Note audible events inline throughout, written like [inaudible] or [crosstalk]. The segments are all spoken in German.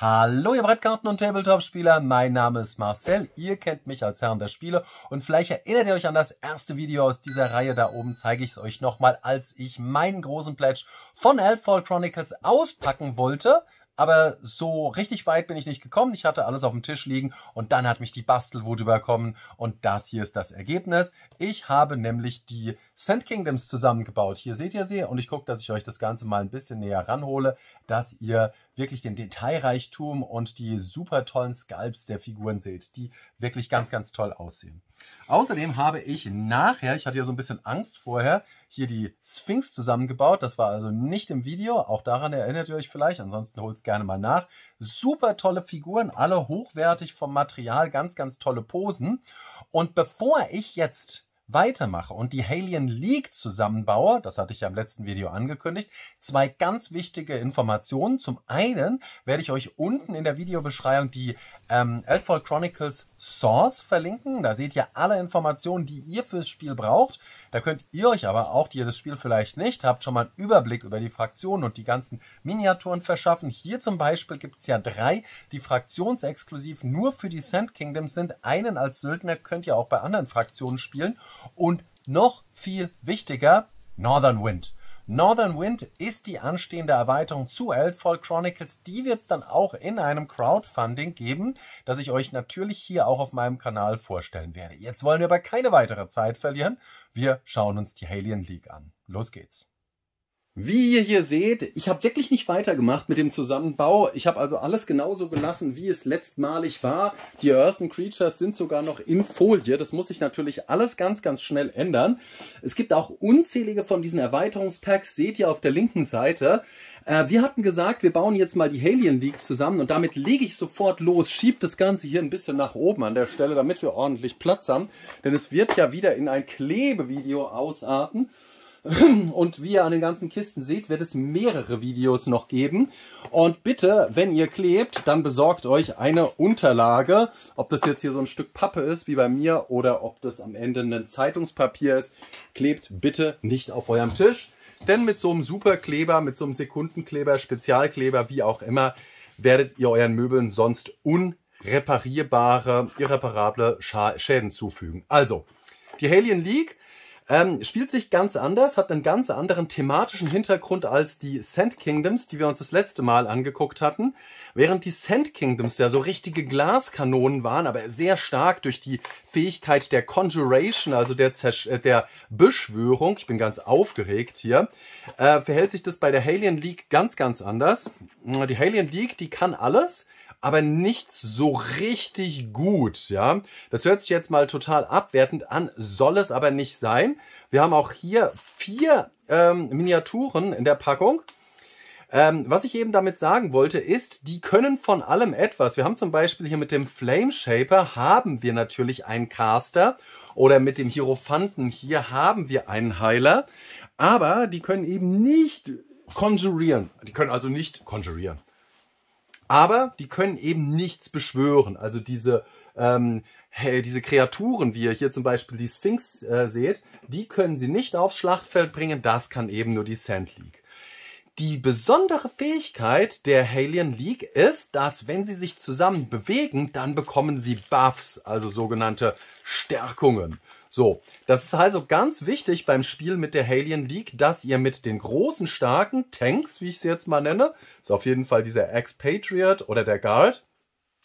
Hallo, ihr Brettkarten- und Tabletop-Spieler. Mein Name ist Marcel. Ihr kennt mich als Herrn der Spiele. Und vielleicht erinnert ihr euch an das erste Video aus dieser Reihe. Da oben zeige ich es euch nochmal, als ich meinen großen Pledge von Elfall Chronicles auspacken wollte aber so richtig weit bin ich nicht gekommen. Ich hatte alles auf dem Tisch liegen und dann hat mich die Bastelwut überkommen und das hier ist das Ergebnis. Ich habe nämlich die Sand Kingdoms zusammengebaut. Hier seht ihr sie und ich gucke, dass ich euch das Ganze mal ein bisschen näher ranhole, dass ihr wirklich den Detailreichtum und die super tollen Sculpts der Figuren seht, die wirklich ganz, ganz toll aussehen. Außerdem habe ich nachher, ich hatte ja so ein bisschen Angst vorher, hier die Sphinx zusammengebaut. Das war also nicht im Video. Auch daran erinnert ihr euch vielleicht. Ansonsten holt es gerne mal nach. Super tolle Figuren, alle hochwertig vom Material, ganz, ganz tolle Posen. Und bevor ich jetzt weitermache und die Halien League zusammenbaue, das hatte ich ja im letzten Video angekündigt, zwei ganz wichtige Informationen. Zum einen werde ich euch unten in der Videobeschreibung die ähm, Eldfall Chronicles Source verlinken. Da seht ihr alle Informationen, die ihr fürs Spiel braucht. Da könnt ihr euch aber auch, die ihr das Spiel vielleicht nicht habt, schon mal einen Überblick über die Fraktionen und die ganzen Miniaturen verschaffen. Hier zum Beispiel gibt es ja drei, die fraktionsexklusiv nur für die Sand Kingdoms sind. Einen als Söldner könnt ihr auch bei anderen Fraktionen spielen. Und noch viel wichtiger, Northern Wind. Northern Wind ist die anstehende Erweiterung zu Eldfall Chronicles. Die wird es dann auch in einem Crowdfunding geben, das ich euch natürlich hier auch auf meinem Kanal vorstellen werde. Jetzt wollen wir aber keine weitere Zeit verlieren. Wir schauen uns die Alien League an. Los geht's. Wie ihr hier seht, ich habe wirklich nicht weitergemacht mit dem Zusammenbau. Ich habe also alles genauso gelassen, wie es letztmalig war. Die Earthen Creatures sind sogar noch in Folie. Das muss sich natürlich alles ganz, ganz schnell ändern. Es gibt auch unzählige von diesen Erweiterungspacks, seht ihr auf der linken Seite. Äh, wir hatten gesagt, wir bauen jetzt mal die Halien League zusammen und damit lege ich sofort los, schiebe das Ganze hier ein bisschen nach oben an der Stelle, damit wir ordentlich Platz haben. Denn es wird ja wieder in ein Klebevideo ausarten. [clears throat] Und wie ihr an den ganzen Kisten seht, wird es mehrere Videos noch geben. Und bitte, wenn ihr klebt, dann besorgt euch eine Unterlage. Ob das jetzt hier so ein Stück Pappe ist, wie bei mir, oder ob das am Ende ein Zeitungspapier ist. Klebt bitte nicht auf eurem Tisch. Denn mit so einem Superkleber, mit so einem Sekundenkleber, Spezialkleber, wie auch immer, werdet ihr euren Möbeln sonst unreparierbare, irreparable Schäden zufügen. Also, die Alien League ähm, spielt sich ganz anders, hat einen ganz anderen thematischen Hintergrund als die Sand Kingdoms, die wir uns das letzte Mal angeguckt hatten. Während die Sand Kingdoms ja so richtige Glaskanonen waren, aber sehr stark durch die Fähigkeit der Conjuration, also der, Zersch äh, der Beschwörung, ich bin ganz aufgeregt hier, äh, verhält sich das bei der Alien League ganz, ganz anders. Die Alien League, die kann alles aber nicht so richtig gut, ja. Das hört sich jetzt mal total abwertend an, soll es aber nicht sein. Wir haben auch hier vier ähm, Miniaturen in der Packung. Ähm, was ich eben damit sagen wollte, ist, die können von allem etwas. Wir haben zum Beispiel hier mit dem Flame Shaper haben wir natürlich einen Caster oder mit dem Hierophanten hier haben wir einen Heiler, aber die können eben nicht konjurieren. Die können also nicht konjurieren. Aber die können eben nichts beschwören. Also diese, ähm, hey, diese Kreaturen, wie ihr hier zum Beispiel die Sphinx äh, seht, die können sie nicht aufs Schlachtfeld bringen. Das kann eben nur die Sand League. Die besondere Fähigkeit der Halion League ist, dass wenn sie sich zusammen bewegen, dann bekommen sie Buffs, also sogenannte Stärkungen. So, das ist also ganz wichtig beim Spiel mit der Halien League, dass ihr mit den großen, starken Tanks, wie ich sie jetzt mal nenne, ist auf jeden Fall dieser Expatriate oder der Guard,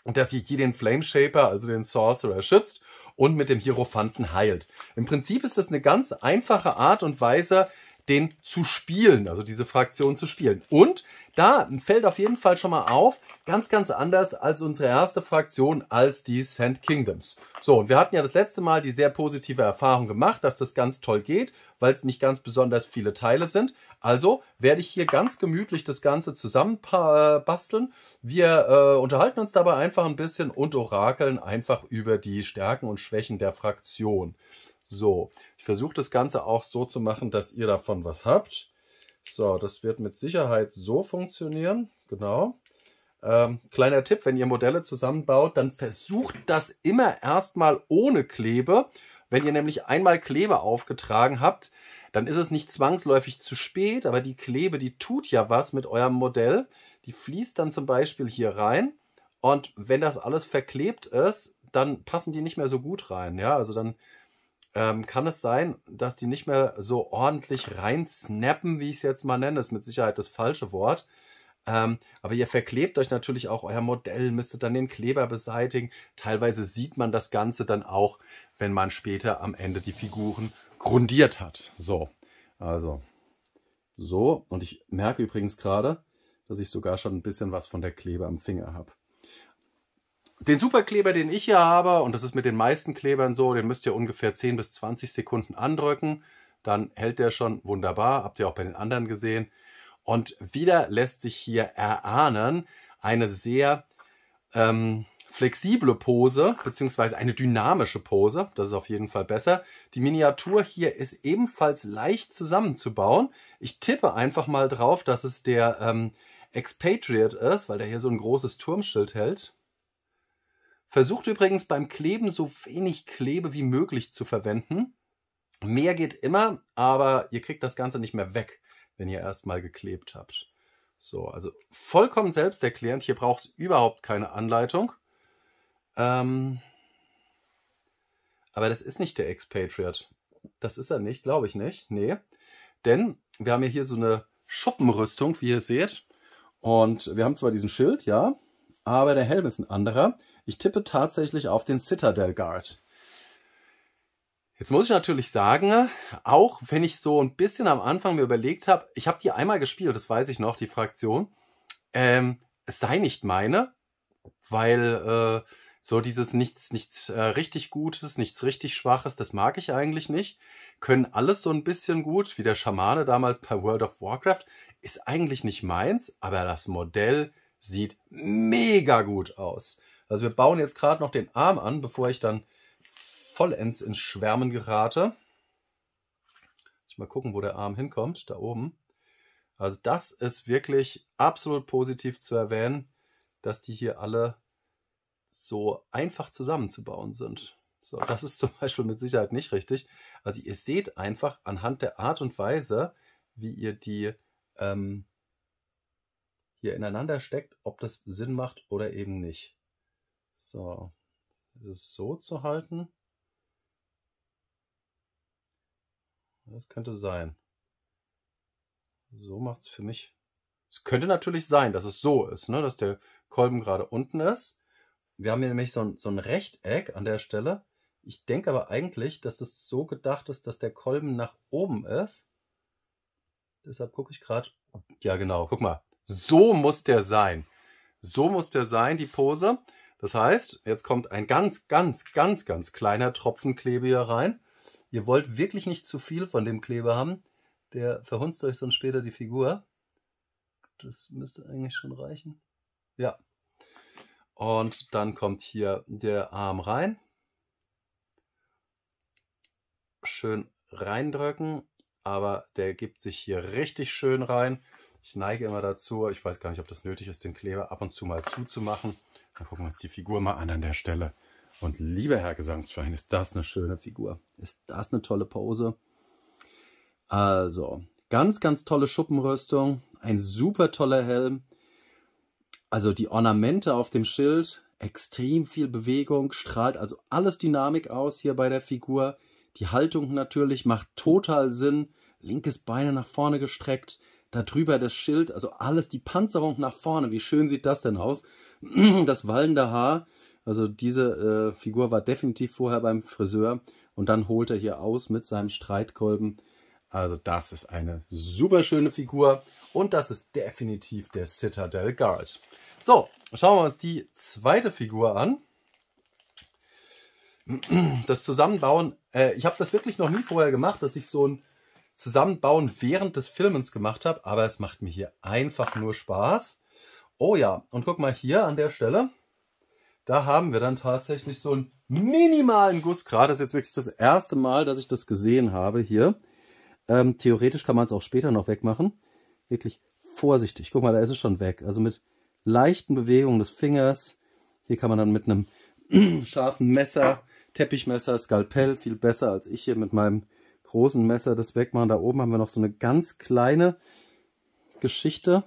dass ihr hier den Flameshaper, also den Sorcerer, schützt und mit dem Hierophanten heilt. Im Prinzip ist das eine ganz einfache Art und Weise, den zu spielen, also diese Fraktion zu spielen. Und da fällt auf jeden Fall schon mal auf, ganz, ganz anders als unsere erste Fraktion, als die Sand Kingdoms. So, und wir hatten ja das letzte Mal die sehr positive Erfahrung gemacht, dass das ganz toll geht, weil es nicht ganz besonders viele Teile sind. Also werde ich hier ganz gemütlich das Ganze zusammenbasteln. Wir äh, unterhalten uns dabei einfach ein bisschen und orakeln einfach über die Stärken und Schwächen der Fraktion. So, ich versuche das Ganze auch so zu machen, dass ihr davon was habt. So, das wird mit Sicherheit so funktionieren. Genau. Ähm, kleiner Tipp, wenn ihr Modelle zusammenbaut, dann versucht das immer erstmal ohne Klebe. Wenn ihr nämlich einmal Klebe aufgetragen habt, dann ist es nicht zwangsläufig zu spät, aber die Klebe, die tut ja was mit eurem Modell. Die fließt dann zum Beispiel hier rein und wenn das alles verklebt ist, dann passen die nicht mehr so gut rein. Ja, also dann ähm, kann es sein, dass die nicht mehr so ordentlich reinsnappen, wie ich es jetzt mal nenne. Das ist mit Sicherheit das falsche Wort. Ähm, aber ihr verklebt euch natürlich auch euer Modell, müsstet dann den Kleber beseitigen. Teilweise sieht man das Ganze dann auch, wenn man später am Ende die Figuren grundiert hat. So, also so. Und ich merke übrigens gerade, dass ich sogar schon ein bisschen was von der Kleber am Finger habe. Den Superkleber, den ich hier habe, und das ist mit den meisten Klebern so, den müsst ihr ungefähr 10 bis 20 Sekunden andrücken. Dann hält der schon wunderbar, habt ihr auch bei den anderen gesehen. Und wieder lässt sich hier erahnen eine sehr ähm, flexible Pose, beziehungsweise eine dynamische Pose. Das ist auf jeden Fall besser. Die Miniatur hier ist ebenfalls leicht zusammenzubauen. Ich tippe einfach mal drauf, dass es der ähm, Expatriate ist, weil der hier so ein großes Turmschild hält. Versucht übrigens beim Kleben so wenig Klebe wie möglich zu verwenden. Mehr geht immer, aber ihr kriegt das Ganze nicht mehr weg, wenn ihr erstmal geklebt habt. So, also vollkommen selbsterklärend. Hier braucht es überhaupt keine Anleitung. Ähm, aber das ist nicht der Expatriate. Das ist er nicht, glaube ich nicht. Nee. Denn wir haben ja hier so eine Schuppenrüstung, wie ihr seht. Und wir haben zwar diesen Schild, ja, aber der Helm ist ein anderer. Ich tippe tatsächlich auf den Citadel Guard. Jetzt muss ich natürlich sagen, auch wenn ich so ein bisschen am Anfang mir überlegt habe, ich habe die einmal gespielt, das weiß ich noch, die Fraktion. Ähm, es sei nicht meine, weil äh, so dieses nichts, nichts äh, richtig Gutes, nichts richtig Schwaches, das mag ich eigentlich nicht. Können alles so ein bisschen gut, wie der Schamane damals bei World of Warcraft, ist eigentlich nicht meins, aber das Modell sieht mega gut aus. Also wir bauen jetzt gerade noch den Arm an, bevor ich dann vollends ins Schwärmen gerate. Ich mal gucken, wo der Arm hinkommt, da oben. Also das ist wirklich absolut positiv zu erwähnen, dass die hier alle so einfach zusammenzubauen sind. So, das ist zum [laughs] Beispiel mit Sicherheit nicht richtig. Also ihr seht einfach anhand der Art und Weise, wie ihr die ähm, hier ineinander steckt, ob das Sinn macht oder eben nicht. So, ist es so zu halten? Das könnte sein. So macht es für mich. Es könnte natürlich sein, dass es so ist, ne? dass der Kolben gerade unten ist. Wir haben hier nämlich so ein, so ein Rechteck an der Stelle. Ich denke aber eigentlich, dass es so gedacht ist, dass der Kolben nach oben ist. Deshalb gucke ich gerade. Ja, genau. Guck mal. So muss der sein. So muss der sein, die Pose. Das heißt, jetzt kommt ein ganz, ganz, ganz, ganz kleiner Tropfen Klebe hier rein. Ihr wollt wirklich nicht zu viel von dem Klebe haben. Der verhunzt euch sonst später die Figur. Das müsste eigentlich schon reichen. Ja. Und dann kommt hier der Arm rein. Schön reindrücken, aber der gibt sich hier richtig schön rein. Ich neige immer dazu, ich weiß gar nicht, ob das nötig ist, den Kleber ab und zu mal zuzumachen. Dann gucken wir uns die Figur mal an an der Stelle. Und lieber Herr Gesangsverein, ist das eine schöne Figur. Ist das eine tolle Pose. Also, ganz, ganz tolle Schuppenrüstung. Ein super toller Helm. Also die Ornamente auf dem Schild, extrem viel Bewegung, strahlt also alles Dynamik aus hier bei der Figur. Die Haltung natürlich macht total Sinn. Linkes Bein nach vorne gestreckt, darüber das Schild, also alles die Panzerung nach vorne. Wie schön sieht das denn aus? [clears throat] das wallende Haar, also diese äh, Figur war definitiv vorher beim Friseur und dann holt er hier aus mit seinem Streitkolben. Also das ist eine super schöne Figur und das ist definitiv der Citadel Guard. So, schauen wir uns die zweite Figur an. [clears throat] Das Zusammenbauen, äh, ich habe das wirklich noch nie vorher gemacht, dass ich so ein Zusammenbauen während des Filmens gemacht habe, aber es macht mir hier einfach nur Spaß. Oh ja, und guck mal hier an der Stelle, da haben wir dann tatsächlich so einen minimalen Guss. Gerade ist jetzt wirklich das erste Mal, dass ich das gesehen habe hier. Ähm, theoretisch kann man es auch später noch wegmachen. Wirklich vorsichtig. Guck mal, da ist es schon weg. Also mit leichten Bewegungen des Fingers. Hier kann man dann mit einem [clears throat] scharfen Messer, Teppichmesser, Skalpell viel besser als ich hier mit meinem großen Messer das wegmachen. Da oben haben wir noch so eine ganz kleine Geschichte.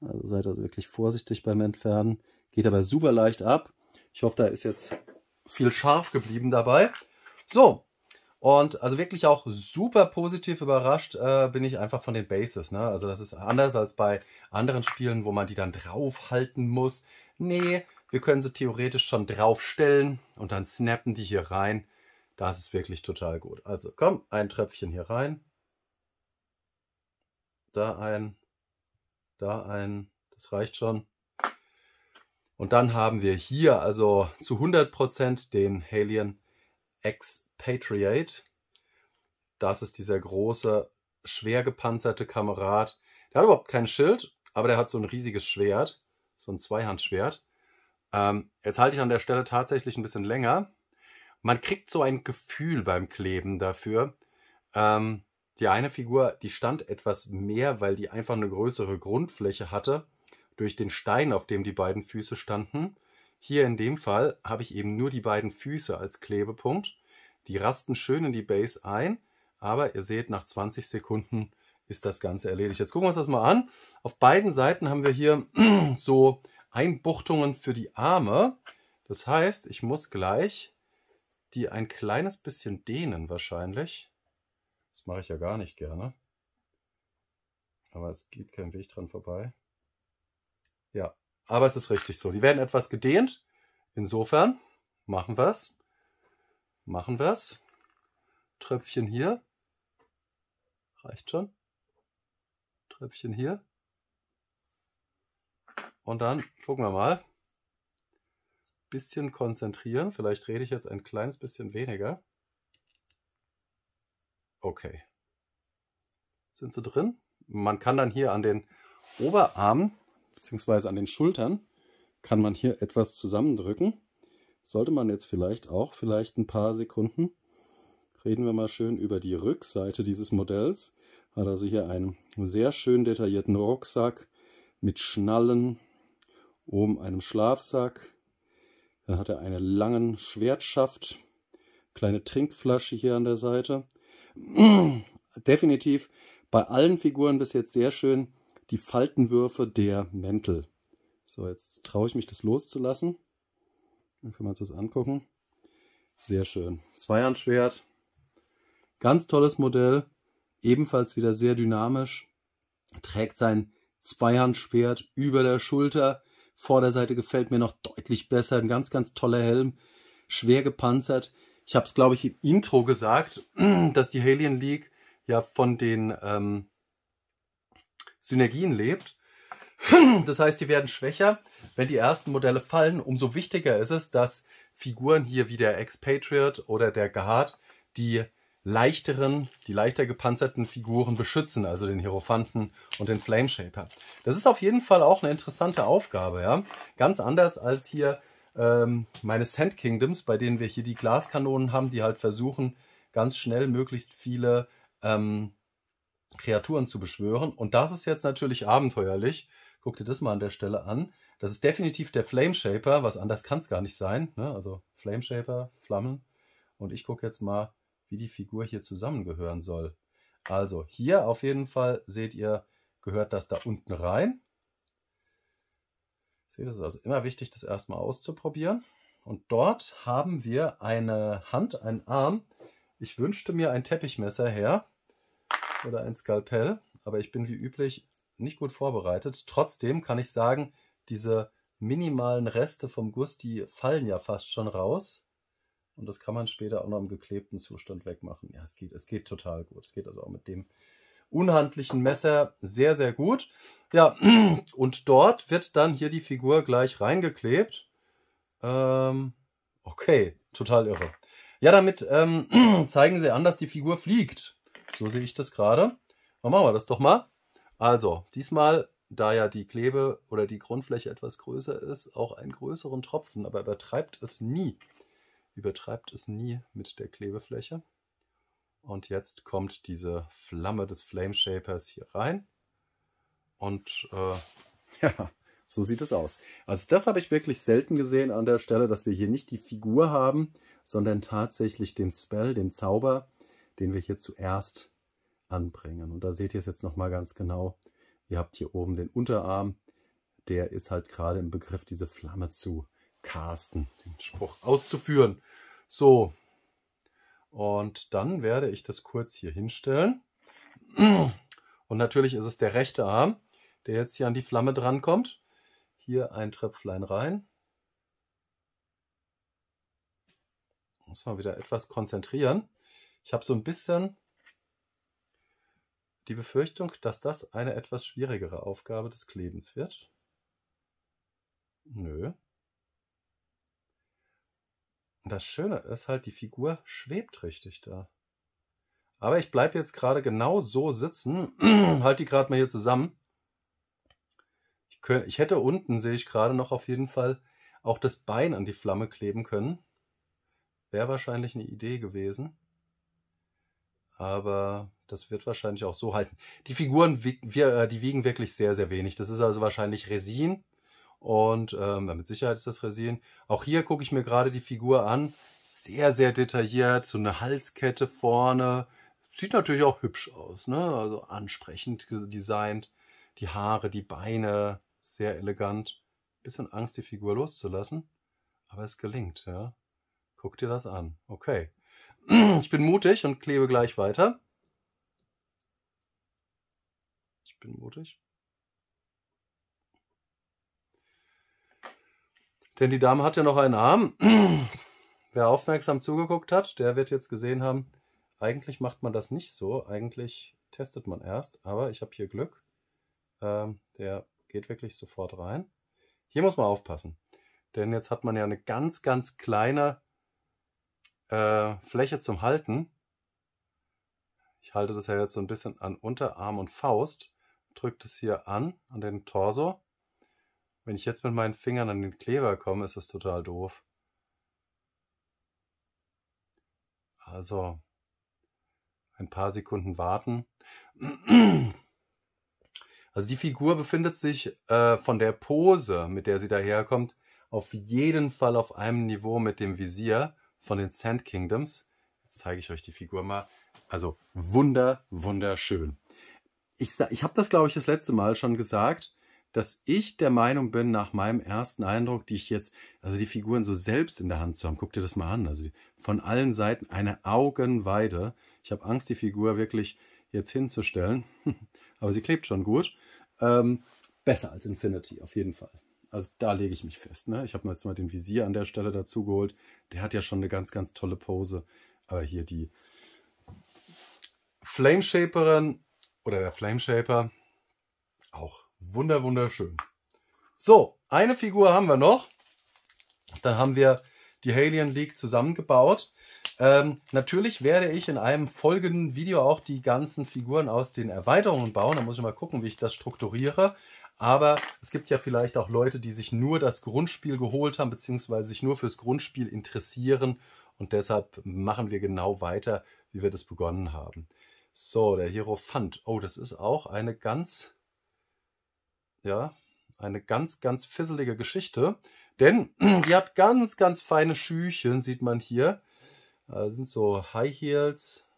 Also seid also wirklich vorsichtig beim Entfernen. Geht aber super leicht ab. Ich hoffe, da ist jetzt viel scharf geblieben dabei. So, und also wirklich auch super positiv überrascht äh, bin ich einfach von den Bases. Ne? Also das ist anders als bei anderen Spielen, wo man die dann draufhalten muss. Nee, wir können sie theoretisch schon draufstellen und dann snappen die hier rein. Das ist wirklich total gut. Also komm, ein Tröpfchen hier rein. Da ein da ein, das reicht schon. Und dann haben wir hier also zu 100% den Halion Expatriate. Das ist dieser große, schwer gepanzerte Kamerad. Der hat überhaupt kein Schild, aber der hat so ein riesiges Schwert, so ein Zweihandschwert. Ähm, jetzt halte ich an der Stelle tatsächlich ein bisschen länger. Man kriegt so ein Gefühl beim Kleben dafür, ähm, die eine Figur, die stand etwas mehr, weil die einfach eine größere Grundfläche hatte, durch den Stein, auf dem die beiden Füße standen. Hier in dem Fall habe ich eben nur die beiden Füße als Klebepunkt. Die rasten schön in die Base ein, aber ihr seht, nach 20 Sekunden ist das Ganze erledigt. Jetzt gucken wir uns das mal an. Auf beiden Seiten haben wir hier [clears throat] so Einbuchtungen für die Arme. Das heißt, ich muss gleich die ein kleines bisschen dehnen wahrscheinlich. Das mache ich ja gar nicht gerne. Aber es geht kein Weg dran vorbei. Ja, aber es ist richtig so. Die werden etwas gedehnt. Insofern machen wir es. Machen wir es. Tröpfchen hier. Reicht schon. Tröpfchen hier. Und dann gucken wir mal. Bisschen konzentrieren. Vielleicht rede ich jetzt ein kleines bisschen weniger. Okay. Sind sie drin? Man kann dann hier an den Oberarmen bzw. an den Schultern kann man hier etwas zusammendrücken. Sollte man jetzt vielleicht auch vielleicht ein paar Sekunden. Reden wir mal schön über die Rückseite dieses Modells. Hat also hier einen sehr schön detaillierten Rucksack mit Schnallen, oben einem Schlafsack. Dann hat er einen langen Schwertschaft, kleine Trinkflasche hier an der Seite. [clears throat] definitiv bei allen Figuren bis jetzt sehr schön die Faltenwürfe der Mäntel. So, jetzt traue ich mich, das loszulassen. Dann können wir uns das angucken. Sehr schön. Zweihandschwert. Ganz tolles Modell. Ebenfalls wieder sehr dynamisch. Trägt sein Zweihandschwert über der Schulter. Vorderseite gefällt mir noch deutlich besser. Ein ganz, ganz toller Helm. Schwer gepanzert ich habe es, glaube ich, im Intro gesagt, [clears throat] dass die Halien League ja von den ähm, Synergien lebt. [clears throat] Das heißt, die werden schwächer, wenn die ersten Modelle fallen. Umso wichtiger ist es, dass Figuren hier wie der Expatriot oder der Guard die leichteren, die leichter gepanzerten Figuren beschützen, also den Hierophanten und den Flameshaper. Das ist auf jeden Fall auch eine interessante Aufgabe, ja. Ganz anders als hier ähm, meines Sand Kingdoms, bei denen wir hier die Glaskanonen haben, die halt versuchen, ganz schnell möglichst viele ähm, Kreaturen zu beschwören. Und das ist jetzt natürlich abenteuerlich. Guck dir das mal an der Stelle an. Das ist definitiv der Flameshaper, was anders kann es gar nicht sein. Ne? Also Flameshaper, Flammen. Und ich gucke jetzt mal, wie die Figur hier zusammengehören soll. Also hier auf jeden Fall seht ihr, gehört das da unten rein. Seht, es ist also immer wichtig, das erstmal auszuprobieren. Und dort haben wir eine Hand, einen Arm. Ich wünschte mir ein Teppichmesser her oder ein Skalpell, aber ich bin wie üblich nicht gut vorbereitet. Trotzdem kann ich sagen, diese minimalen Reste vom Guss, die fallen ja fast schon raus. Und das kann man später auch noch im geklebten Zustand wegmachen. Ja, es geht, es geht total gut. Es geht also auch mit dem unhandlichen Messer sehr, sehr gut. Ja, [clears throat] und dort wird dann hier die Figur gleich reingeklebt. Ähm, okay, total irre. Ja, damit ähm, [clears throat] zeigen sie an, dass die Figur fliegt. So sehe ich das gerade. Dann machen wir das doch mal. Also, diesmal, da ja die Klebe oder die Grundfläche etwas größer ist, auch einen größeren Tropfen, aber übertreibt es nie. Übertreibt es nie mit der Klebefläche. Und jetzt kommt diese Flamme des Flameshapers hier rein. Und äh, [laughs] ja, so sieht es aus. Also das habe ich wirklich selten gesehen an der Stelle, dass wir hier nicht die Figur haben, sondern tatsächlich den Spell, den Zauber, den wir hier zuerst anbringen. Und da seht ihr es jetzt nochmal ganz genau. Ihr habt hier oben den Unterarm. Der ist halt gerade im Begriff, diese Flamme zu casten, den Spruch auszuführen. So, und dann werde ich das kurz hier hinstellen. Und natürlich ist es der rechte Arm, der jetzt hier an die Flamme drankommt. Hier ein Tröpflein rein. Muss man wieder etwas konzentrieren. Ich habe so ein bisschen die Befürchtung, dass das eine etwas schwierigere Aufgabe des Klebens wird. Nö, und das Schöne ist halt, die Figur schwebt richtig da. Aber ich bleibe jetzt gerade genau so sitzen, [clears throat] halt die gerade mal hier zusammen. Ich, könnte, ich hätte unten, sehe ich gerade noch auf jeden Fall, auch das Bein an die Flamme kleben können. Wäre wahrscheinlich eine Idee gewesen. Aber das wird wahrscheinlich auch so halten. Die Figuren, äh, die wiegen wirklich sehr, sehr wenig. Das ist also wahrscheinlich Resin und ähm, mit Sicherheit ist das Resin. Auch hier gucke ich mir gerade die Figur an. Sehr, sehr detailliert. So eine Halskette vorne. Sieht natürlich auch hübsch aus. Ne? Also ansprechend designt. Die Haare, die Beine. Sehr elegant. Bisschen Angst, die Figur loszulassen. Aber es gelingt, ja. Guck dir das an. Okay. [clears throat] Ich bin mutig und klebe gleich weiter. Ich bin mutig. Denn die Dame hat ja noch einen Arm. [clears throat] Wer aufmerksam zugeguckt hat, der wird jetzt gesehen haben, eigentlich macht man das nicht so. Eigentlich testet man erst, aber ich habe hier Glück. Ähm, der geht wirklich sofort rein. Hier muss man aufpassen, denn jetzt hat man ja eine ganz, ganz kleine äh, Fläche zum Halten. Ich halte das ja jetzt so ein bisschen an Unterarm und Faust, drückt es hier an, an den Torso wenn ich jetzt mit meinen Fingern an den Kleber komme, ist das total doof. Also ein paar Sekunden warten. Also die Figur befindet sich äh, von der Pose, mit der sie daherkommt, auf jeden Fall auf einem Niveau mit dem Visier von den Sand Kingdoms. Jetzt zeige ich euch die Figur mal. Also wunder, wunderschön. Ich, ich habe das, glaube ich, das letzte Mal schon gesagt dass ich der Meinung bin, nach meinem ersten Eindruck, die ich jetzt, also die Figuren so selbst in der Hand zu haben, guck dir das mal an. Also von allen Seiten eine Augenweide. Ich habe Angst, die Figur wirklich jetzt hinzustellen. [laughs] Aber sie klebt schon gut. Ähm, besser als Infinity, auf jeden Fall. Also da lege ich mich fest. Ne? Ich habe mir jetzt mal den Visier an der Stelle dazu geholt. Der hat ja schon eine ganz, ganz tolle Pose. Aber hier die Flameshaperin oder der Flameshaper auch Wunder, wunderschön. So, eine Figur haben wir noch. Dann haben wir die Alien League zusammengebaut. Ähm, natürlich werde ich in einem folgenden Video auch die ganzen Figuren aus den Erweiterungen bauen. Da muss ich mal gucken, wie ich das strukturiere. Aber es gibt ja vielleicht auch Leute, die sich nur das Grundspiel geholt haben, beziehungsweise sich nur fürs Grundspiel interessieren. Und deshalb machen wir genau weiter, wie wir das begonnen haben. So, der Hierophant. Oh, das ist auch eine ganz ja, eine ganz, ganz fisselige Geschichte. Denn [clears throat] die hat ganz, ganz feine Schüchen, sieht man hier. Das äh, sind so High Heels.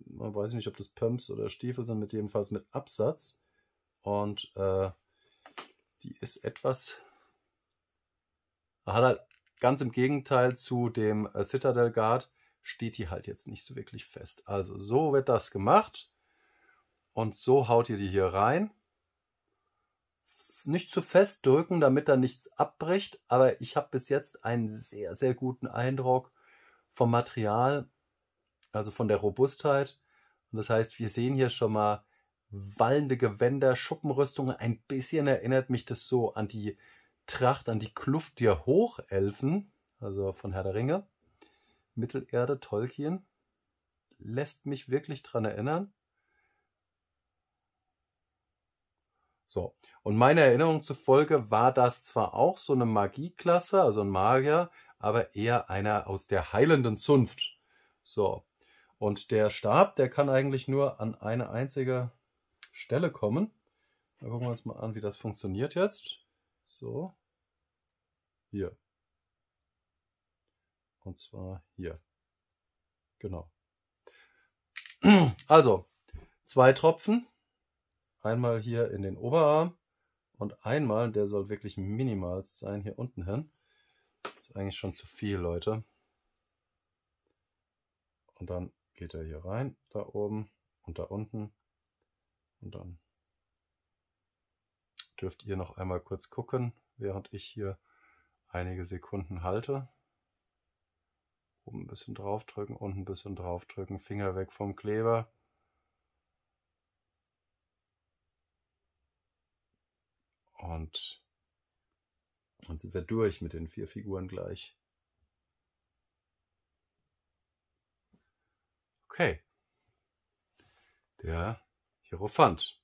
Man weiß nicht, ob das Pumps oder Stiefel sind, mit jedenfalls mit Absatz. Und äh, die ist etwas. Hat halt ganz im Gegenteil zu dem äh, Citadel Guard steht die halt jetzt nicht so wirklich fest. Also so wird das gemacht. Und so haut ihr die hier rein nicht zu fest drücken, damit da nichts abbricht, aber ich habe bis jetzt einen sehr, sehr guten Eindruck vom Material, also von der Robustheit. Und das heißt, wir sehen hier schon mal wallende Gewänder, Schuppenrüstungen. Ein bisschen erinnert mich das so an die Tracht, an die Kluft der Hochelfen, also von Herr der Ringe. Mittelerde, Tolkien, lässt mich wirklich dran erinnern. So. Und meiner Erinnerung zufolge war das zwar auch so eine Magieklasse, also ein Magier, aber eher einer aus der heilenden Zunft. So. Und der Stab, der kann eigentlich nur an eine einzige Stelle kommen. Da gucken wir uns mal an, wie das funktioniert jetzt. So. Hier. Und zwar hier. Genau. [clears throat] Also, zwei Tropfen Einmal hier in den Oberarm und einmal, der soll wirklich minimal sein, hier unten hin. Das ist eigentlich schon zu viel, Leute. Und dann geht er hier rein, da oben und da unten. Und dann dürft ihr noch einmal kurz gucken, während ich hier einige Sekunden halte. Oben ein bisschen draufdrücken, unten ein bisschen draufdrücken, Finger weg vom Kleber. Und dann sind wir durch mit den vier Figuren gleich. Okay. Der Hierophant.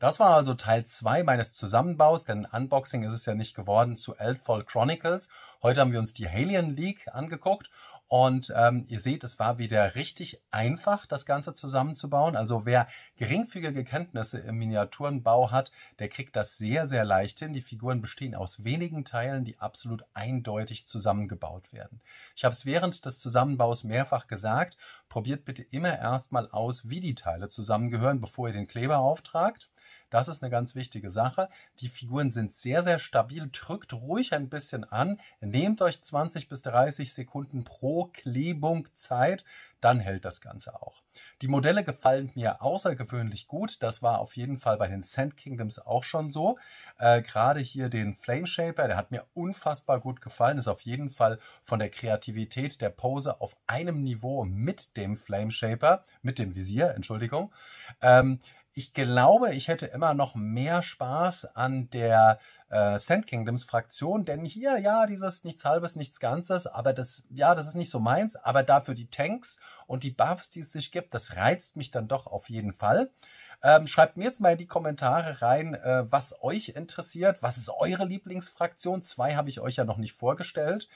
Das war also Teil 2 meines Zusammenbaus, denn Unboxing ist es ja nicht geworden zu Elfall Chronicles. Heute haben wir uns die Alien League angeguckt und ähm, ihr seht, es war wieder richtig einfach, das Ganze zusammenzubauen. Also wer geringfügige Kenntnisse im Miniaturenbau hat, der kriegt das sehr, sehr leicht hin. Die Figuren bestehen aus wenigen Teilen, die absolut eindeutig zusammengebaut werden. Ich habe es während des Zusammenbaus mehrfach gesagt, probiert bitte immer erstmal aus, wie die Teile zusammengehören, bevor ihr den Kleber auftragt. Das ist eine ganz wichtige Sache. Die Figuren sind sehr, sehr stabil. Drückt ruhig ein bisschen an. Nehmt euch 20 bis 30 Sekunden pro Klebung Zeit. Dann hält das Ganze auch. Die Modelle gefallen mir außergewöhnlich gut. Das war auf jeden Fall bei den Sand Kingdoms auch schon so. Äh, Gerade hier den Flame Shaper, der hat mir unfassbar gut gefallen. Ist auf jeden Fall von der Kreativität der Pose auf einem Niveau mit dem Flame Shaper, mit dem Visier, Entschuldigung. Ähm, ich glaube, ich hätte immer noch mehr Spaß an der äh, Sand Kingdoms Fraktion, denn hier, ja, dieses nichts halbes, nichts ganzes, aber das, ja, das ist nicht so meins, aber dafür die Tanks und die Buffs, die es sich gibt, das reizt mich dann doch auf jeden Fall. Ähm, schreibt mir jetzt mal in die Kommentare rein, äh, was euch interessiert. Was ist eure Lieblingsfraktion? Zwei habe ich euch ja noch nicht vorgestellt.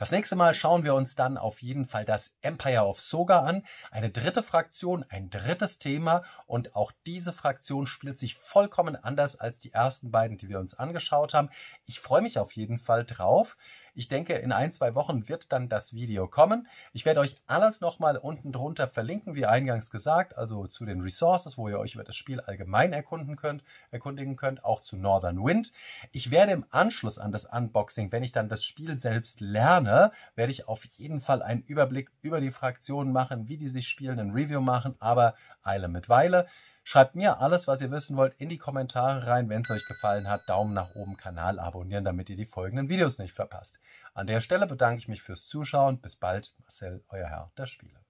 Das nächste Mal schauen wir uns dann auf jeden Fall das Empire of Soga an. Eine dritte Fraktion, ein drittes Thema und auch diese Fraktion spielt sich vollkommen anders als die ersten beiden, die wir uns angeschaut haben. Ich freue mich auf jeden Fall drauf. Ich denke, in ein, zwei Wochen wird dann das Video kommen. Ich werde euch alles nochmal unten drunter verlinken, wie eingangs gesagt, also zu den Resources, wo ihr euch über das Spiel allgemein erkunden könnt, erkundigen könnt, auch zu Northern Wind. Ich werde im Anschluss an das Unboxing, wenn ich dann das Spiel selbst lerne, werde ich auf jeden Fall einen Überblick über die Fraktionen machen, wie die sich spielen, ein Review machen, aber Eile mit Weile. Schreibt mir alles, was ihr wissen wollt, in die Kommentare rein. Wenn es euch gefallen hat, Daumen nach oben, Kanal abonnieren, damit ihr die folgenden Videos nicht verpasst. An der Stelle bedanke ich mich fürs Zuschauen. Bis bald, Marcel, euer Herr der Spiele.